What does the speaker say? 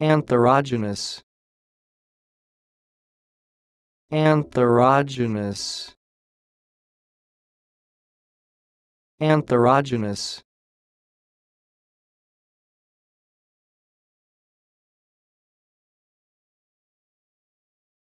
Antherogenous Antherogenous Antherogenous